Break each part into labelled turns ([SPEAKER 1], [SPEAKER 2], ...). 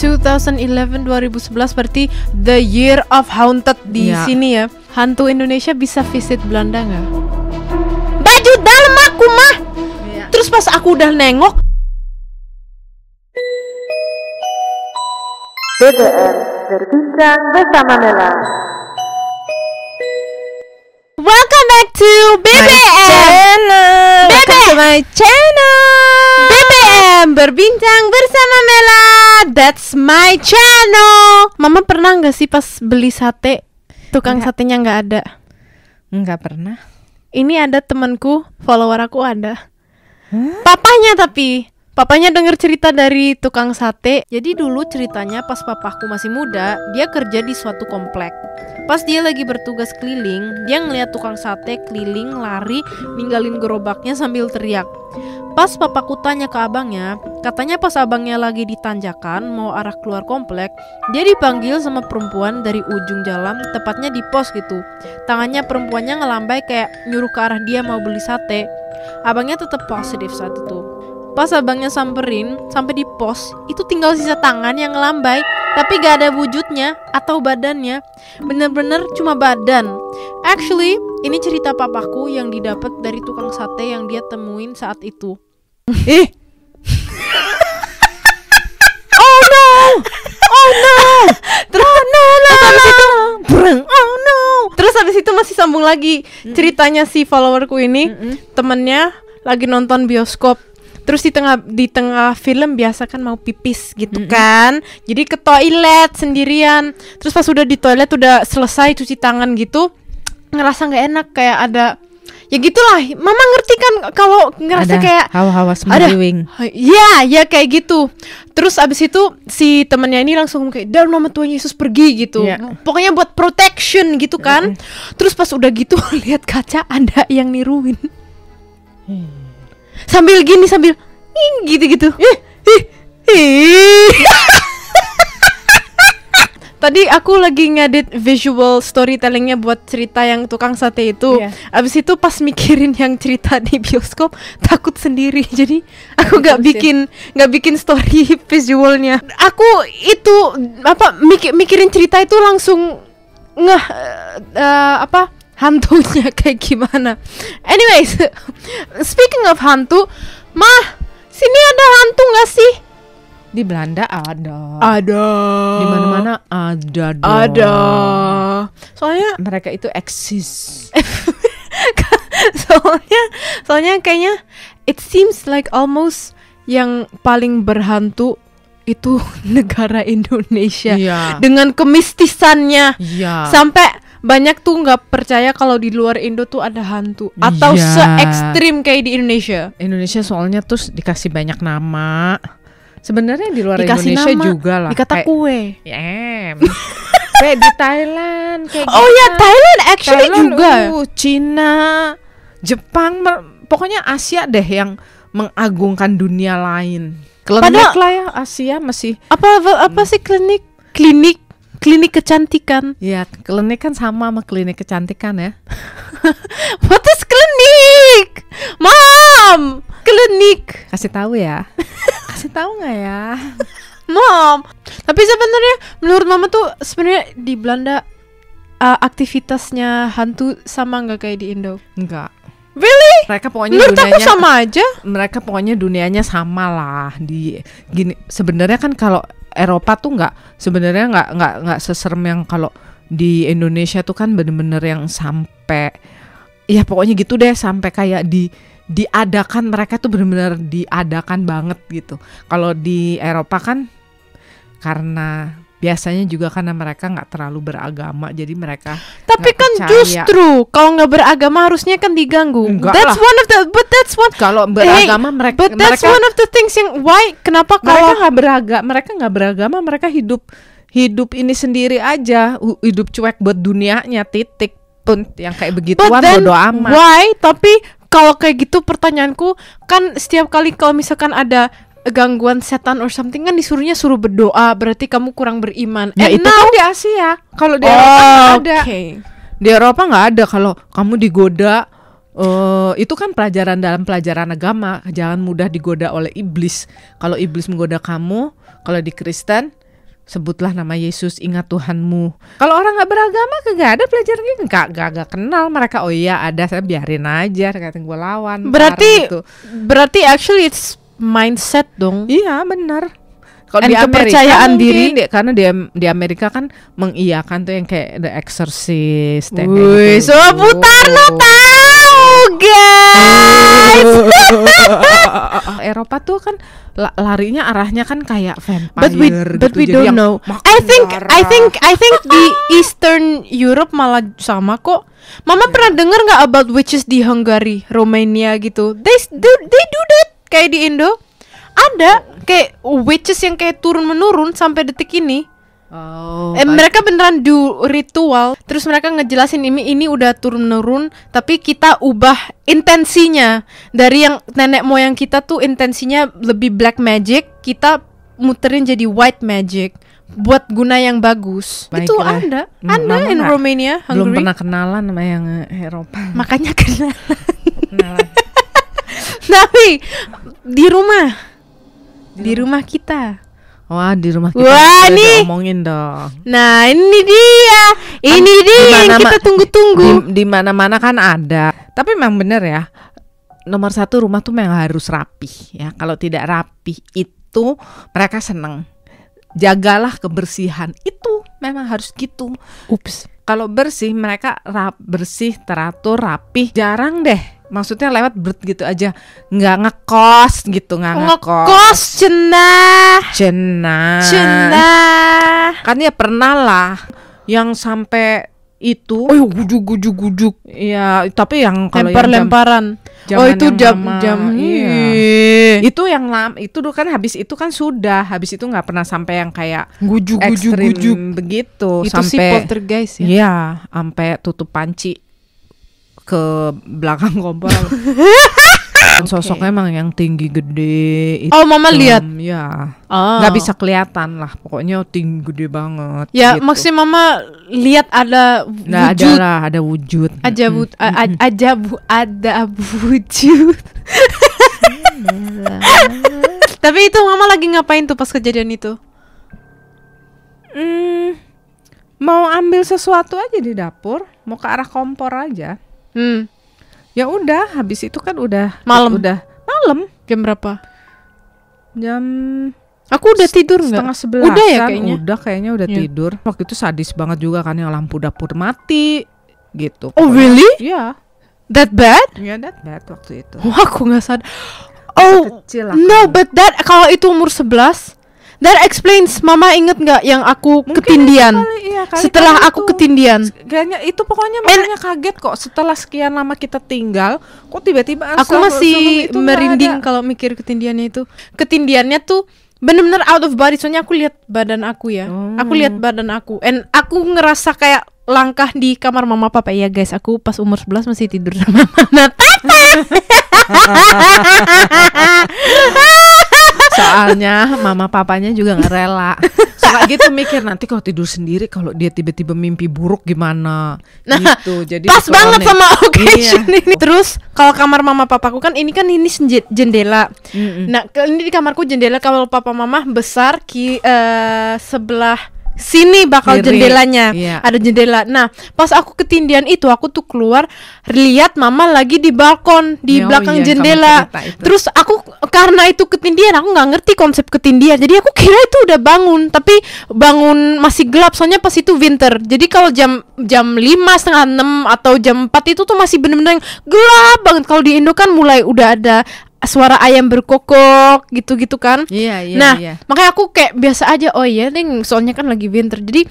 [SPEAKER 1] 2011 2011 berarti the year of haunted di ya. sini ya. Hantu Indonesia bisa visit Belanda nggak? Baju dalam aku mah. Ya. Terus pas aku udah nengok BBM berbincang bersama nela Welcome back to BBM. My channel. BBM. Welcome to my channel dan berbincang bersama Mela. That's my channel. Mama pernah nggak sih pas beli sate tukang nggak. satenya nggak ada? Nggak pernah. Ini ada temanku, follower aku ada. Huh? Papanya tapi Papanya denger cerita dari tukang sate. Jadi dulu ceritanya pas papaku masih muda, dia kerja di suatu komplek. Pas dia lagi bertugas keliling, dia ngeliat tukang sate keliling lari ninggalin gerobaknya sambil teriak. Pas papaku tanya ke abangnya, katanya pas abangnya lagi di tanjakan mau arah keluar komplek, dia dipanggil sama perempuan dari ujung jalan, tepatnya di pos gitu. Tangannya perempuannya ngelambai kayak nyuruh ke arah dia mau beli sate. Abangnya tetap positif saat itu. Pas abangnya samperin sampai di pos, itu tinggal sisa tangan yang ngelambai, tapi gak ada wujudnya atau badannya. Bener-bener cuma badan. Actually, ini cerita papaku yang didapat dari tukang sate yang dia temuin saat itu. Ih. oh no. Oh no. Terus oh, no, no, itu Oh no. Terus habis itu masih sambung lagi ceritanya si followerku ini, mm -hmm. temennya lagi nonton bioskop Terus di tengah di tengah film biasa kan mau pipis gitu mm -hmm. kan. Jadi ke toilet sendirian. Terus pas udah di toilet udah selesai cuci tangan gitu ngerasa nggak enak kayak ada ya gitulah mama ngerti kan kalau ngerasa ada kayak hawa-hawa semeliwing ya ya kayak gitu terus abis itu si temennya ini langsung kayak dalam nama Tuhan Yesus pergi gitu yeah. pokoknya buat protection gitu kan mm terus pas udah gitu lihat kaca ada yang niruin hmm sambil gini sambil gitu-gitu eh, tadi aku lagi ngedit visual storytellingnya buat cerita yang tukang sate itu. iya. Abis itu pas mikirin yang cerita di bioskop takut sendiri. Jadi aku nggak ya? bikin nggak bikin story visualnya. Aku itu apa mikir mikirin cerita itu langsung ngeh uh, apa hantunya kayak gimana. Anyways, speaking of hantu, Ma, sini ada hantu nggak sih? Di Belanda ada. Ada. Di mana-mana ada. Dong. Ada. Soalnya mereka itu eksis. soalnya, soalnya kayaknya it seems like almost yang paling berhantu itu negara Indonesia yeah. dengan kemistisannya yeah. sampai banyak tuh nggak percaya kalau di luar Indo tuh ada hantu atau iya. se ekstrim kayak di Indonesia. Indonesia soalnya tuh dikasih banyak nama. Sebenarnya di luar dikasih Indonesia nama, juga lah. Dikata kayak, kue. Yeah. kayak di Thailand kayak Oh ya Thailand actually Thailand, juga. Uh, Cina, Jepang, pokoknya Asia deh yang mengagungkan dunia lain.
[SPEAKER 2] Klinik Padahal, lah ya
[SPEAKER 1] Asia masih. Apa apa, apa sih klinik? Klinik klinik kecantikan. Iya, klinik kan sama sama klinik kecantikan ya. What is klinik? Mom, klinik. Kasih tahu ya. Kasih tahu nggak ya? Mom. Tapi sebenarnya menurut mama tuh sebenarnya di Belanda uh, aktivitasnya hantu sama nggak kayak di Indo? Enggak. Really? Mereka pokoknya Menurut dunianya aku sama aja. Mereka pokoknya dunianya sama lah di gini. Sebenarnya kan kalau Eropa tuh nggak sebenarnya nggak nggak nggak seserem yang kalau di Indonesia tuh kan bener-bener yang sampai ya pokoknya gitu deh sampai kayak di diadakan mereka tuh bener-bener diadakan banget gitu. Kalau di Eropa kan karena biasanya juga karena mereka nggak terlalu beragama jadi mereka tapi kan percaya. justru kalau nggak beragama harusnya kan diganggu Enggak that's lah. one of the but that's one kalau beragama hey, mereka but that's mereka, one of the things yang why kenapa mereka nggak beragama mereka nggak beragama mereka hidup hidup ini sendiri aja hidup cuek buat dunianya titik pun yang kayak begituan bodo amat why tapi kalau kayak gitu pertanyaanku kan setiap kali kalau misalkan ada gangguan setan or something kan disuruhnya suruh berdoa berarti kamu kurang beriman. Ya, eh, itu now, nah, kan di Asia. Kalau di Eropa kan oh, ada. Okay. Di Eropa nggak ada kalau kamu digoda Uh, itu kan pelajaran dalam pelajaran agama jangan mudah digoda oleh iblis kalau iblis menggoda kamu kalau di Kristen sebutlah nama Yesus ingat Tuhanmu kalau orang nggak beragama kagak ada gitu, nggak gak, kenal mereka oh iya ada saya biarin aja kata gue lawan berarti gitu. berarti actually it's mindset dong. Iya, benar.
[SPEAKER 2] Kalau di Amerika diri di,
[SPEAKER 1] karena di, di Amerika kan mengiakan tuh yang kayak The Exorcist. Wih, gitu. so putar lo tahu guys. Eropa tuh kan larinya arahnya kan kayak vampire but we, gitu. but we don't know. I think I think I think di Eastern Europe malah sama kok. Mama yeah. pernah dengar nggak about witches di Hungary, Romania gitu? They do they do that kayak di Indo ada kayak witches yang kayak turun menurun sampai detik ini Oh, eh, mereka beneran do ritual, terus mereka ngejelasin ini ini udah turun menurun, tapi kita ubah intensinya dari yang nenek moyang kita tuh intensinya lebih black magic, kita muterin jadi white magic buat guna yang bagus. Baik Itu Anda, hmm, Anda in Romania, Hungary. Belum pernah kenalan sama yang eh, Eropa. Makanya kenalan. kenalan tapi di rumah di rumah kita Wah di rumah kita Wah, ini ngomongin dong. Nah ini dia, ini kan, dia yang kita tunggu-tunggu. Di, di mana-mana kan ada. Tapi memang bener ya, nomor satu rumah tuh memang harus rapi ya. Kalau tidak rapi itu mereka seneng. Jagalah kebersihan itu memang harus gitu. Ups. Kalau bersih mereka rap, bersih teratur rapi. Jarang deh maksudnya lewat berat gitu aja nggak ngekos gitu nggak ngekos ngekos cina cina cina kan ya pernah lah yang sampai itu oh iya gujuk gujuk gujuk ya tapi yang kalau lempar yang jam, lemparan oh itu jam lama, jam iya. itu yang lam itu kan habis itu kan sudah habis itu nggak pernah sampai yang kayak gujuk gujuk gujuk begitu itu sampai si guys ya iya sampai tutup panci ke belakang kompor. Kan sosoknya emang yang tinggi gede. Itu, oh mama lihat. Ya. Oh. Ah. Gak bisa kelihatan lah. Pokoknya tinggi gede banget. Ya gitu. maksud mama lihat ada wujud. Nah, ada lah ada wujud. Aja bu, -hmm. aja bu, ada wujud. Tapi itu mama lagi ngapain tuh pas kejadian itu? Hmm, mau ambil sesuatu aja di dapur, mau ke arah kompor aja. Hmm. Ya udah, habis itu kan udah malam. Udah malam. Jam berapa? Jam Aku udah tidur nggak? Setengah sebelas. Udah ya kayaknya. Udah kayaknya udah yeah. tidur. Waktu itu sadis banget juga kan yang lampu dapur mati gitu. Oh Pokoknya, really? Iya. Yeah. That bad? Iya yeah, that bad waktu itu. Wah aku nggak sadar. Oh, kecil lah no, but that kalau itu umur sebelas. That explains. Mama inget nggak yang aku Mungkin ketindian? Kali, iya, kali setelah kali aku itu. ketindian. Kayaknya itu pokoknya makanya And, kaget kok setelah sekian lama kita tinggal, kok tiba-tiba Aku masih merinding kalau mikir ketindiannya itu. Ketindiannya tuh bener-bener out of body soalnya aku lihat badan aku ya hmm. aku lihat badan aku and aku ngerasa kayak langkah di kamar mama papa ya guys aku pas umur 11 masih tidur sama mama soalnya mama papanya juga nggak rela suka gitu mikir nanti kalau tidur sendiri kalau dia tiba-tiba mimpi buruk gimana nah, gitu jadi pas banget sama occasion iya. ini terus kalau kamar mama papaku kan ini kan ini jendela mm -mm. nah ini di kamarku jendela kalau papa mama besar ki uh, sebelah sini bakal Diri. jendelanya yeah. ada jendela nah pas aku ketindian itu aku tuh keluar lihat mama lagi di balkon di oh, iya, belakang iya, jendela terus aku karena itu ketindian aku nggak ngerti konsep ketindian jadi aku kira itu udah bangun tapi bangun masih gelap soalnya pas itu winter jadi kalau jam jam lima setengah enam atau jam empat itu tuh masih bener-bener gelap banget kalau di Indo kan mulai udah ada suara ayam berkokok gitu-gitu kan. Iya, iya. Nah, yeah. makanya aku kayak biasa aja. Oh iya, ini soalnya kan lagi winter. Jadi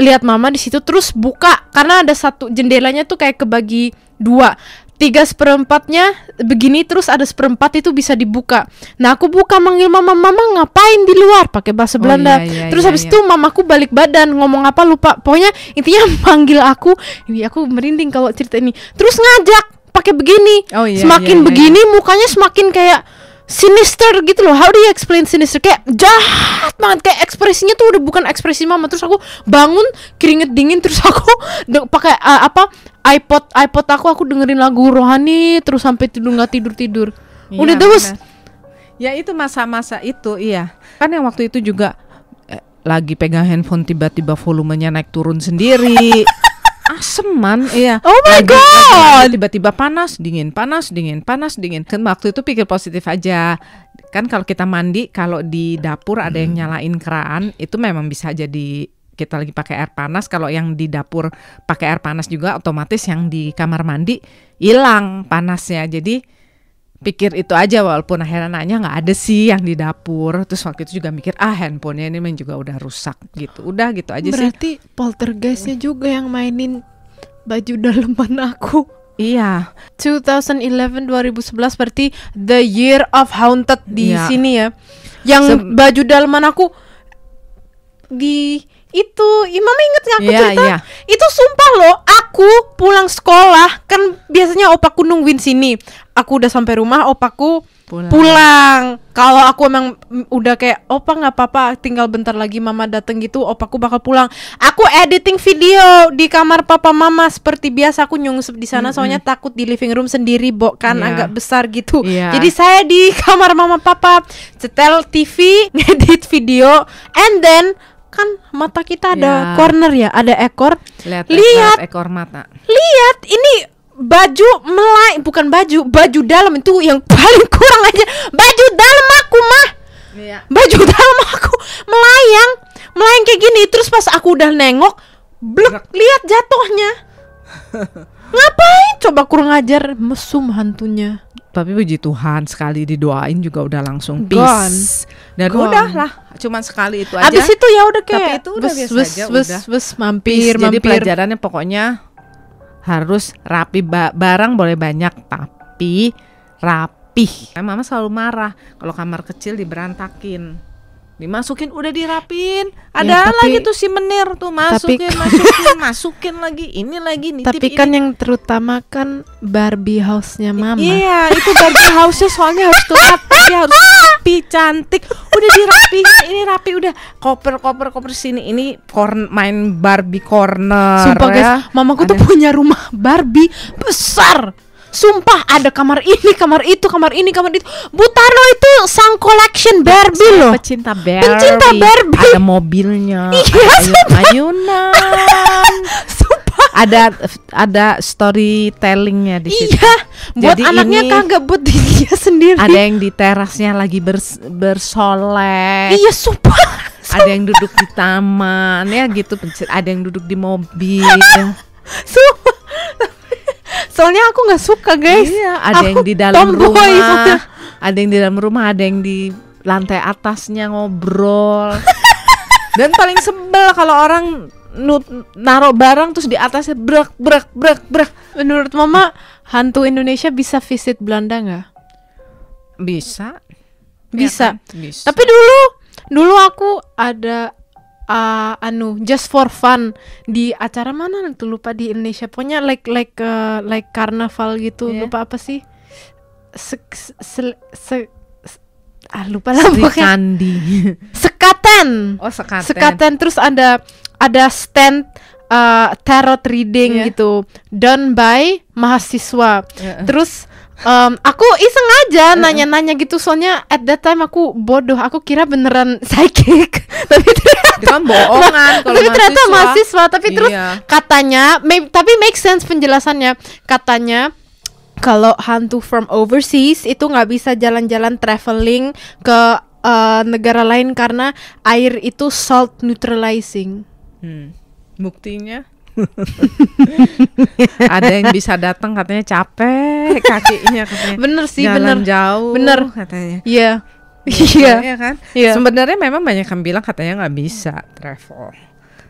[SPEAKER 1] lihat mama di situ terus buka karena ada satu jendelanya tuh kayak kebagi dua tiga seperempatnya begini terus ada seperempat itu bisa dibuka. Nah aku buka manggil mama mama ngapain di luar pakai bahasa oh, Belanda. Iya, iya, terus iya, habis iya. itu mamaku balik badan ngomong apa lupa. Pokoknya intinya manggil aku. Ini aku merinding kalau cerita ini. Terus ngajak pakai begini. Oh, iya, semakin iya, iya, begini iya. mukanya semakin kayak sinister gitu loh. How do you explain sinister? Kayak jahat banget kayak ekspresinya tuh udah bukan ekspresi mama. Terus aku bangun keringet dingin terus aku pakai uh, apa iPod iPod aku aku dengerin lagu rohani terus sampai tidur nggak tidur-tidur. Iya, udah terus Ya itu masa-masa itu iya. Kan yang waktu itu juga eh, lagi pegang handphone tiba-tiba volumenya naik turun sendiri. seman iya oh my lagi, god tiba-tiba panas dingin panas dingin panas dingin kan waktu itu pikir positif aja kan kalau kita mandi kalau di dapur ada yang hmm. nyalain keran itu memang bisa jadi kita lagi pakai air panas kalau yang di dapur pakai air panas juga otomatis yang di kamar mandi hilang panasnya jadi pikir itu aja walaupun akhirnya nanya nggak ada sih yang di dapur terus waktu itu juga mikir ah handphonenya ini main juga udah rusak gitu udah gitu aja berarti sih berarti poltergeistnya juga yang mainin baju daleman aku. Iya. 2011 2011 berarti the year of haunted di iya. sini ya. Yang Se baju daleman aku di itu imam inget nggak aku yeah, cerita yeah. itu sumpah loh aku pulang sekolah kan biasanya opaku nungguin sini aku udah sampai rumah opaku pulang. pulang. Kalau aku emang udah kayak opa nggak apa-apa, tinggal bentar lagi mama dateng gitu, opaku bakal pulang. Aku editing video di kamar papa mama seperti biasa aku nyungsep di sana mm -hmm. soalnya takut di living room sendiri, bo kan yeah. agak besar gitu. Yeah. Jadi saya di kamar mama papa setel TV, ngedit video, and then kan mata kita ada yeah. corner ya, ada ekor. Lihat, lihat ekor mata. Lihat, ini baju melai bukan baju baju dalam itu yang paling kurang aja baju dalam aku mah iya. baju dalam aku melayang melayang kayak gini terus pas aku udah nengok blek lihat jatuhnya ngapain coba kurang ajar mesum hantunya tapi puji Tuhan sekali didoain juga udah langsung peace dan udah lah cuman sekali itu aja abis itu ya udah kayak tapi itu udah bes, biasa bes, aja bes, udah. bes, mampir, mampir jadi pelajarannya pokoknya harus rapi ba barang boleh banyak tapi rapih. Mama selalu marah kalau kamar kecil diberantakin dimasukin udah dirapin ya, ada ya, lagi tuh si menir tuh masukin tapi, masukin masukin lagi ini lagi nih tapi kan ini. yang terutama kan Barbie house-nya mama iya itu Barbie house-nya soalnya harus tuh rapi harus rapi cantik udah dirapi ini rapi udah koper koper koper sini ini corn, main Barbie corner sumpah ya. guys mamaku ada. tuh punya rumah Barbie besar sumpah ada kamar ini, kamar itu, kamar ini, kamar itu. Butano itu sang collection Barbie loh. Pecinta Barbie. Pencinta Barbie. Ada mobilnya. Iya, ada ayunan. sumpah. Ada ada storytellingnya di situ. Iya. Buat Jadi anaknya kagak buat dia sendiri. Ada yang di terasnya lagi bers bersolek. Iya, sumpah. Sumpah. ada yang duduk di taman ya gitu ada yang duduk di mobil sumpah soalnya aku nggak suka guys iya ada aku yang di dalam tomboy, rumah ada yang di dalam rumah ada yang di lantai atasnya ngobrol dan paling sebel kalau orang nut naruh barang terus di atasnya brak brak brak brak menurut mama hantu Indonesia bisa visit Belanda nggak bisa ya bisa. Kan? bisa tapi dulu dulu aku ada uh, anu just for fun di acara mana tuh lupa di Indonesia pokoknya like like uh, like karnaval gitu yeah. lupa apa sih se, se, se, se ah lupa lah pokoknya sekaten oh sekaten sekaten terus ada ada stand uh, tarot reading yeah. gitu done by mahasiswa yeah. terus um, aku iseng aja nanya-nanya gitu soalnya at that time aku bodoh aku kira beneran psychic tapi ternyata kan bohongan kalau tapi ternyata mahasiswa, mahasiswa tapi iya. terus katanya may, tapi make sense penjelasannya katanya kalau hantu from overseas itu nggak bisa jalan-jalan traveling ke uh, negara lain karena air itu salt neutralizing. Hmm. Buktinya? ada yang bisa datang katanya capek kakinya katanya bener sih jalan bener jauh bener katanya iya iya ya kan yeah. sebenarnya memang banyak yang bilang katanya nggak bisa travel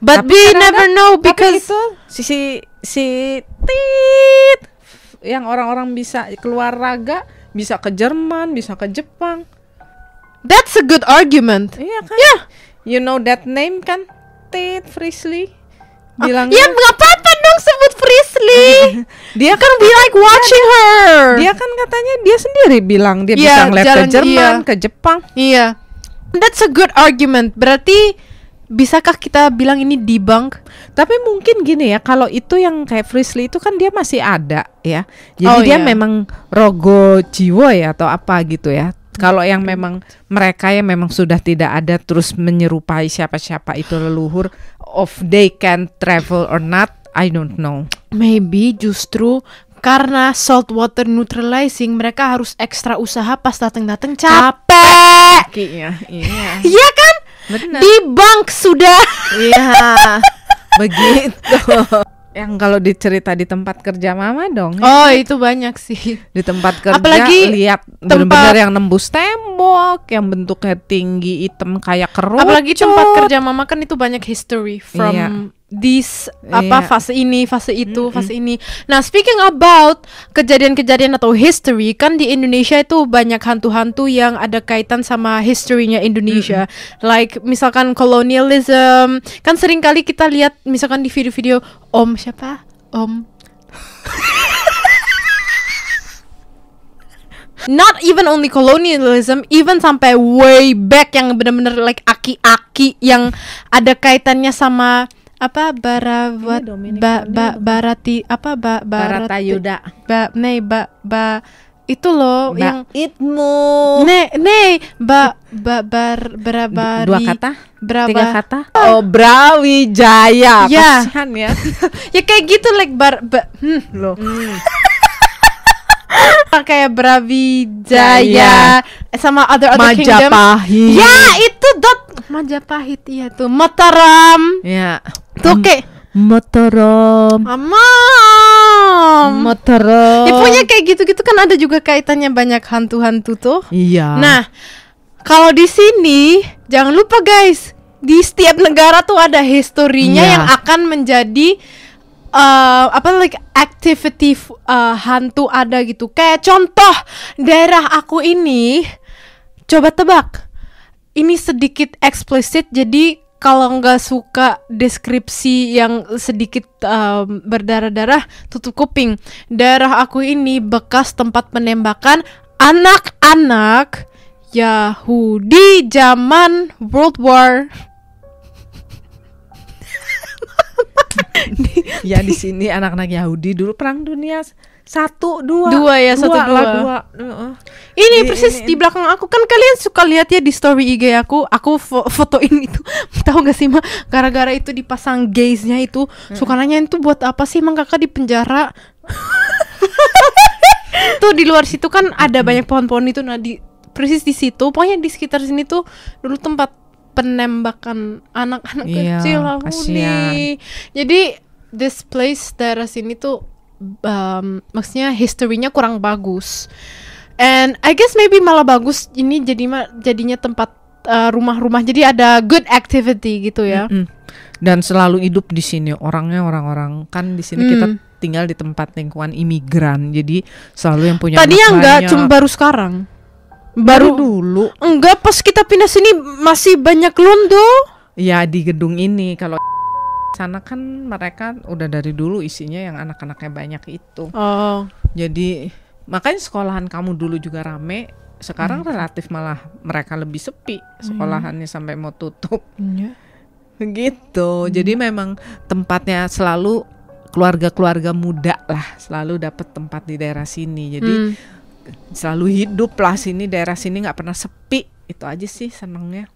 [SPEAKER 1] but tapi we never ada, know because itu si si si tit yang orang-orang bisa keluar raga bisa ke Jerman bisa ke Jepang that's a good argument iya kan yeah. you know that name kan tit Frisley bilang ya nggak apa-apa dong sebut Frisly dia kan be like watching iya, her kan, dia kan katanya dia sendiri bilang dia yeah, bisa ngeliat ke Jerman iya. ke Jepang iya that's a good argument berarti bisakah kita bilang ini debunk tapi mungkin gini ya kalau itu yang kayak Frisly itu kan dia masih ada ya jadi oh, dia iya. memang rogo jiwa ya atau apa gitu ya kalau yang memang mereka yang memang sudah tidak ada terus menyerupai siapa-siapa itu leluhur, of they can travel or not, I don't know. Maybe justru karena salt water neutralizing mereka harus ekstra usaha pas dateng-dateng capek. Iya, iya. Iya kan? Bener. Di bank sudah. Iya. begitu. Yang kalau dicerita di tempat kerja mama dong. Oh, ya. itu banyak sih. Di tempat kerja Apalagi lihat benar-benar yang nembus tembok tembok yang bentuknya tinggi hitam kayak kerucut. Apalagi tempat kerja mama kan itu banyak history from iya. this apa iya. fase ini, fase itu, mm -hmm. fase ini. Nah, speaking about kejadian-kejadian atau history, kan di Indonesia itu banyak hantu-hantu yang ada kaitan sama historinya Indonesia. Mm -hmm. Like misalkan kolonialism. Kan sering kali kita lihat misalkan di video-video Om siapa? Om not even only colonialism even sampai way back yang bener-bener like aki-aki yang ada kaitannya sama apa Barat? ba, ba, barati apa ba, barat baratayuda ba, nei ba, ba itu loh ba, yang itmu ne ne ba ba bar berabari dua kata berapa tiga kata ah. oh brawijaya ya ya. ya kayak gitu like bar ba, hmm. loh hmm. kayak Brawijaya yeah, iya. sama other other Majapahit. kingdom. Majapahit. Ya, itu dot Majapahit iya tuh. Mataram. Ya. Yeah. Tuh kayak Mataram. Amam. Mataram. Ya punya kayak gitu-gitu kan ada juga kaitannya banyak hantu-hantu tuh. Iya. Nah, kalau di sini jangan lupa guys, di setiap negara tuh ada historinya iya. yang akan menjadi uh, apa like activity uh, hantu ada gitu. Kayak contoh daerah aku ini coba tebak. Ini sedikit eksplisit jadi kalau nggak suka deskripsi yang sedikit um, berdarah-darah tutup kuping. Daerah aku ini bekas tempat penembakan anak-anak Yahudi zaman World War. ya di sini anak-anak Yahudi dulu perang dunia satu dua dua ya dua, satu dua, lah, dua. ini di, persis ini, di belakang aku kan kalian suka lihat ya di story IG aku aku fo fotoin itu tahu gak sih mah gara-gara itu dipasang gaze nya itu hmm. suka nanya itu buat apa sih mang kakak di penjara tuh di luar situ kan ada banyak pohon-pohon itu nah di persis di situ pokoknya di sekitar sini tuh dulu tempat penembakan anak-anak iya, kecil aku nih jadi this place daerah sini tuh um, maksudnya historinya kurang bagus. And I guess maybe malah bagus ini jadi jadinya tempat uh, rumah-rumah jadi ada good activity gitu ya. Mm -hmm. Dan selalu hidup di sini orangnya orang-orang kan di sini mm. kita tinggal di tempat lingkungan imigran. Jadi selalu yang punya Tadi yang enggak cuma baru sekarang. Baru, baru dulu. Enggak pas kita pindah sini masih banyak londo. Ya di gedung ini kalau sana kan mereka udah dari dulu isinya yang anak-anaknya banyak itu. Oh. Jadi makanya sekolahan kamu dulu juga rame, sekarang hmm. relatif malah mereka lebih sepi sekolahannya hmm. sampai mau tutup. Hmm. Gitu. Hmm. Jadi memang tempatnya selalu keluarga-keluarga muda lah selalu dapat tempat di daerah sini. Jadi hmm. selalu hidup lah sini daerah sini nggak pernah sepi. Itu aja sih senangnya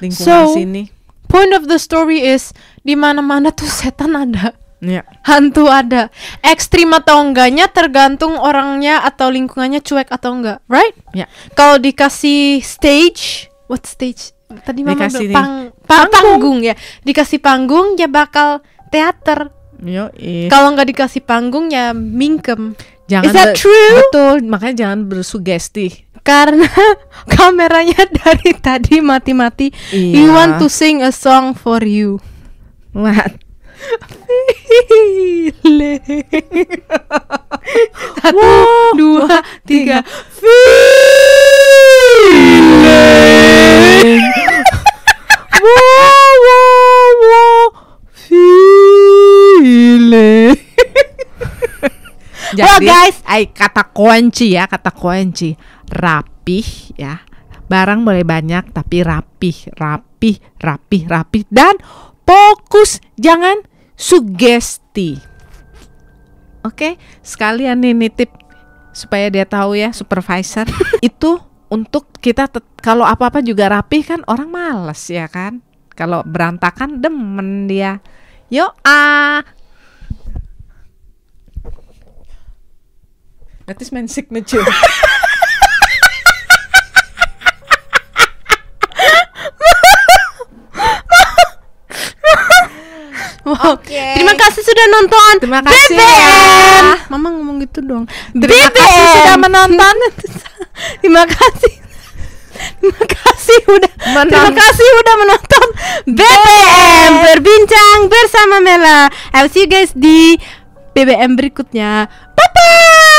[SPEAKER 1] lingkungan so, sini point of the story is di mana-mana tuh setan ada. Yeah. Hantu ada. Ekstrim atau enggaknya tergantung orangnya atau lingkungannya cuek atau enggak, right? Yeah. Kalau dikasih stage, what stage? Tadi mama dikasih pang, pang, panggung. panggung ya. Dikasih panggung ya bakal teater. Yo, Kalau nggak dikasih panggung ya mingkem. Jangan Is that true? Betul, makanya jangan bersugesti karena kameranya dari tadi mati-mati. Iya. We want to sing a song for you. What? Satu, wow, dua, tiga. File. wow, wow, wow. File. Jadi, wow, guys, ay, kata kunci ya, kata kunci rapih ya. Barang boleh banyak tapi rapih, rapih, rapih, rapih dan fokus jangan sugesti. Oke, sekalian nih nitip supaya dia tahu ya supervisor itu untuk kita kalau apa-apa juga rapih kan orang males ya kan. Kalau berantakan demen dia. Yo ah. That is signature. Okay. Terima kasih sudah nonton. Terima kasih. BBM. Ya. Mama ngomong gitu dong. Terima BBM. kasih sudah menonton. Terima kasih. Terima kasih udah Menang. Terima kasih udah menonton BBM berbincang bersama Mela. I'll see you guys di BBM berikutnya. Bye bye.